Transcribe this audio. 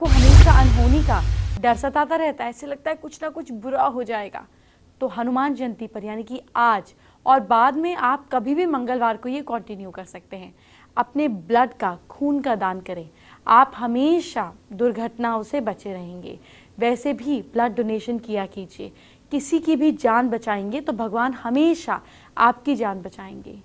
को हमेशा अनहोनी का डर सताता रहता है ऐसे लगता है कुछ ना कुछ बुरा हो जाएगा तो हनुमान जयंती पर यानी कि आज और बाद में आप कभी भी मंगलवार को ये कंटिन्यू कर सकते हैं अपने ब्लड का खून का दान करें आप हमेशा दुर्घटनाओं से बचे रहेंगे वैसे भी ब्लड डोनेशन किया कीजिए किसी की भी जान बचाएंगे तो भगवान हमेशा आपकी जान बचाएंगे